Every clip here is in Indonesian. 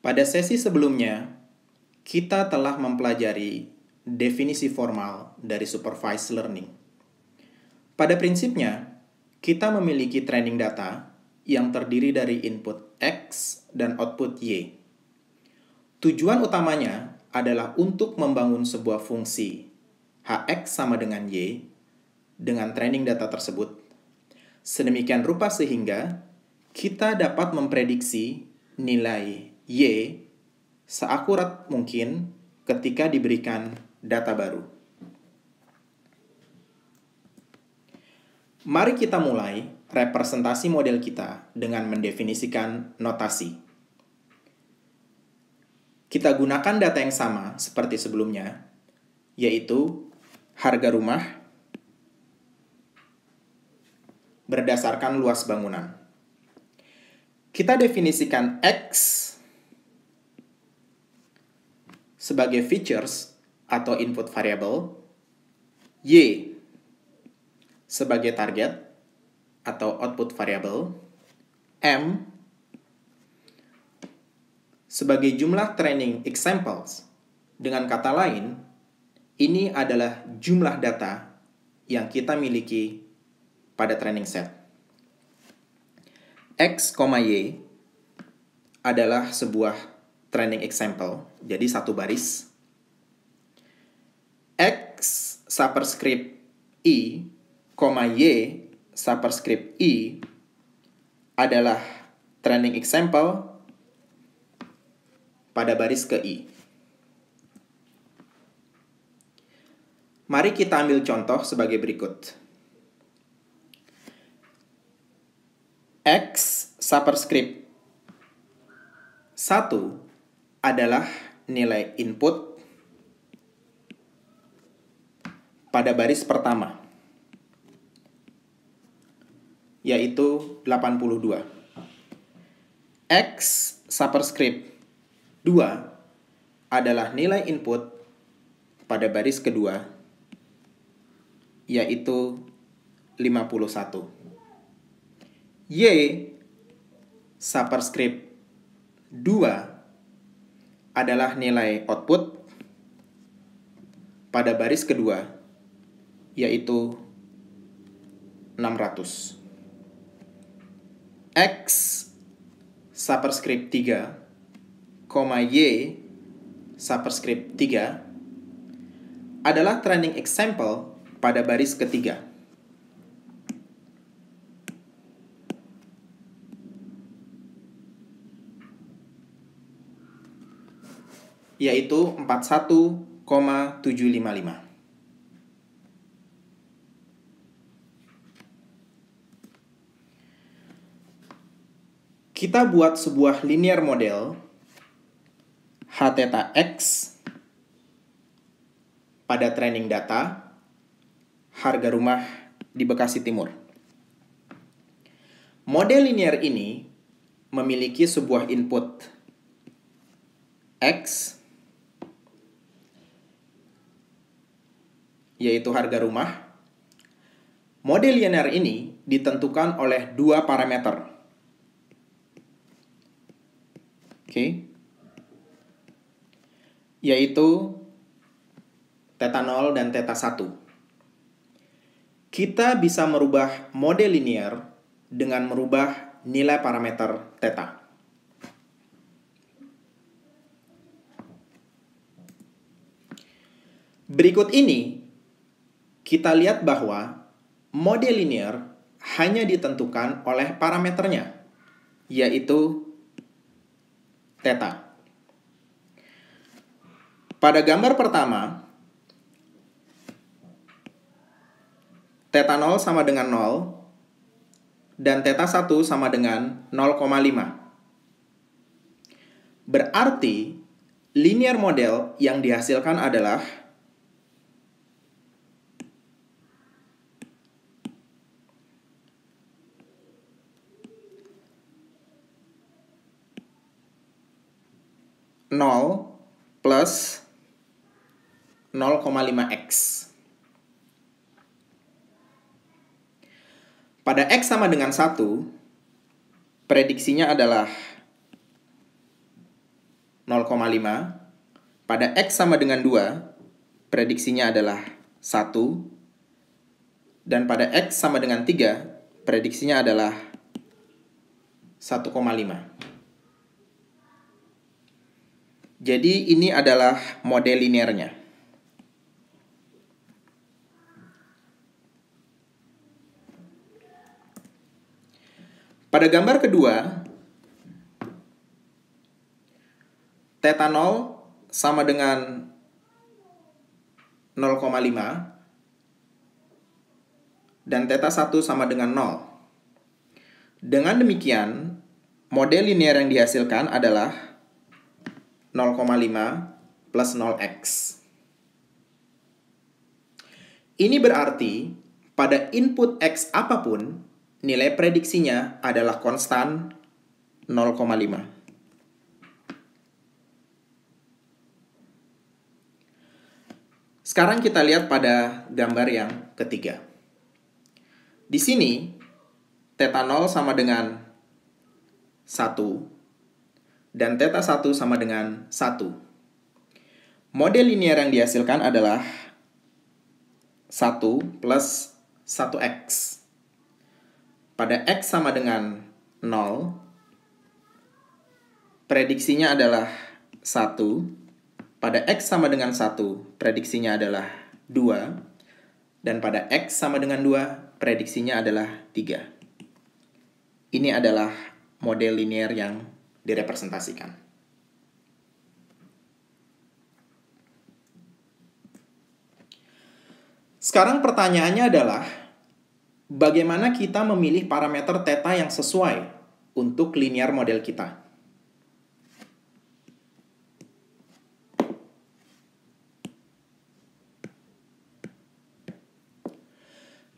Pada sesi sebelumnya, kita telah mempelajari definisi formal dari supervised learning. Pada prinsipnya, kita memiliki training data yang terdiri dari input X dan output Y. Tujuan utamanya adalah untuk membangun sebuah fungsi HX sama dengan Y dengan training data tersebut. Sedemikian rupa sehingga kita dapat memprediksi nilai Y seakurat mungkin ketika diberikan data baru. Mari kita mulai representasi model kita dengan mendefinisikan notasi. Kita gunakan data yang sama seperti sebelumnya, yaitu harga rumah berdasarkan luas bangunan. Kita definisikan X sebagai features atau input variable, y sebagai target atau output variable, m sebagai jumlah training examples. Dengan kata lain, ini adalah jumlah data yang kita miliki pada training set. X, Y adalah sebuah training example. Jadi satu baris. X superscript I, Y superscript I adalah training example pada baris ke I. Mari kita ambil contoh sebagai berikut. X superscript 1 adalah nilai input pada baris pertama yaitu 82 X superscript 2 adalah nilai input pada baris kedua yaitu 51 Y superscript 2 adalah adalah nilai output pada baris kedua, yaitu 600. X superscript 3, koma Y superscript 3 adalah training example pada baris ketiga. yaitu 41,755. Kita buat sebuah linear model H theta X pada training data harga rumah di Bekasi Timur. Model linear ini memiliki sebuah input X yaitu harga rumah. Model linear ini ditentukan oleh dua parameter. Oke. Okay. Yaitu theta 0 dan theta 1. Kita bisa merubah model linear dengan merubah nilai parameter theta. Berikut ini kita lihat bahwa mode linear hanya ditentukan oleh parameternya, yaitu theta. Pada gambar pertama, theta 0 sama dengan 0 dan theta 1 sama dengan 0,5. Berarti linear model yang dihasilkan adalah 0 plus 0,5x. Pada x sama dengan 1, prediksinya adalah 0,5. Pada x sama dengan 2, prediksinya adalah 1. Dan pada x sama dengan 3, prediksinya adalah 1,5. Jadi ini adalah model linernya. Pada gambar kedua, theta 0 sama dengan 0,5 dan theta 1 sama dengan 0. Dengan demikian, model linear yang dihasilkan adalah 0,5 plus 0x. Ini berarti pada input x apapun, nilai prediksinya adalah konstan 0,5. Sekarang kita lihat pada gambar yang ketiga. Di sini, theta 0 sama dengan 1 dan teta 1 sama dengan 1. Model linear yang dihasilkan adalah 1 plus 1x. Pada x sama dengan 0, prediksinya adalah 1. Pada x sama dengan 1, prediksinya adalah 2. Dan pada x sama dengan 2, prediksinya adalah 3. Ini adalah model linear yang direpresentasikan. Sekarang pertanyaannya adalah bagaimana kita memilih parameter theta yang sesuai untuk linear model kita?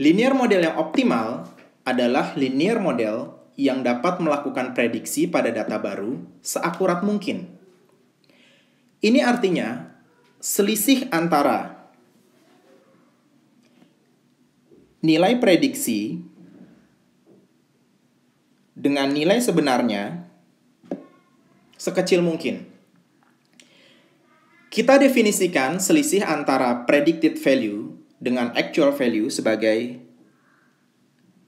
Linear model yang optimal adalah linear model yang dapat melakukan prediksi pada data baru seakurat mungkin. Ini artinya selisih antara nilai prediksi dengan nilai sebenarnya sekecil mungkin. Kita definisikan selisih antara predicted value dengan actual value sebagai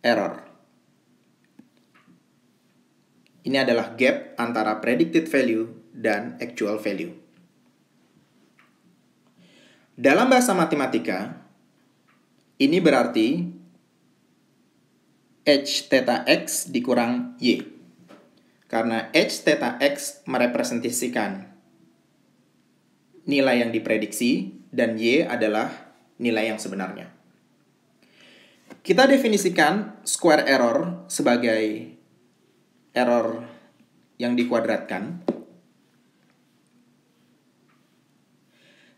error. Ini adalah gap antara predicted value dan actual value. Dalam bahasa matematika, ini berarti h theta x dikurang y. Karena h theta x merepresentasikan nilai yang diprediksi dan y adalah nilai yang sebenarnya. Kita definisikan square error sebagai error yang dikuadratkan.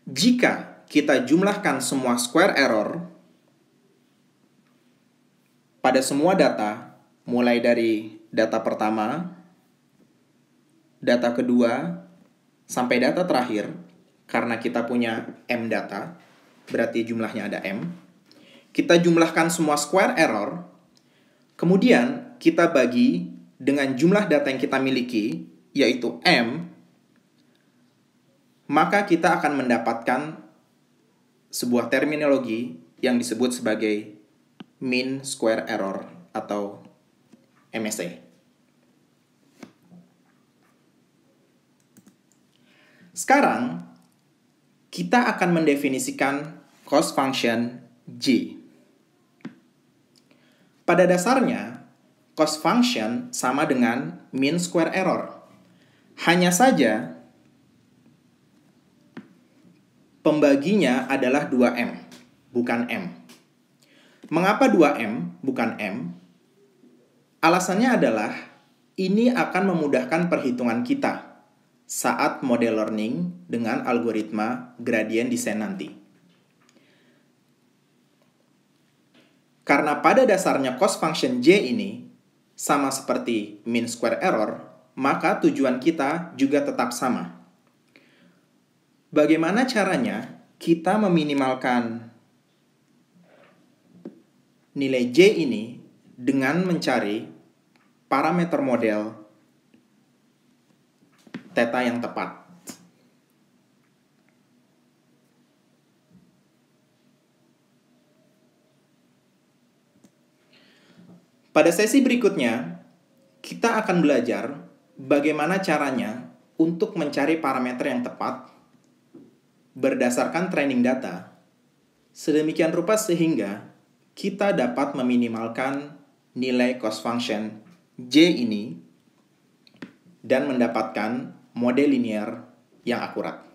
Jika kita jumlahkan semua square error pada semua data, mulai dari data pertama, data kedua, sampai data terakhir, karena kita punya M data, berarti jumlahnya ada M. Kita jumlahkan semua square error, kemudian kita bagi dengan jumlah data yang kita miliki, yaitu M, maka kita akan mendapatkan sebuah terminologi yang disebut sebagai mean square error atau MSE. Sekarang, kita akan mendefinisikan cost function G. Pada dasarnya, cost function sama dengan mean square error. Hanya saja pembaginya adalah 2M, bukan M. Mengapa 2M, bukan M? Alasannya adalah ini akan memudahkan perhitungan kita saat model learning dengan algoritma gradient descent nanti. Karena pada dasarnya cost function J ini sama seperti mean square error, maka tujuan kita juga tetap sama. Bagaimana caranya kita meminimalkan nilai J ini dengan mencari parameter model teta yang tepat. Pada sesi berikutnya, kita akan belajar bagaimana caranya untuk mencari parameter yang tepat berdasarkan training data, sedemikian rupa sehingga kita dapat meminimalkan nilai cost function J ini dan mendapatkan model linear yang akurat.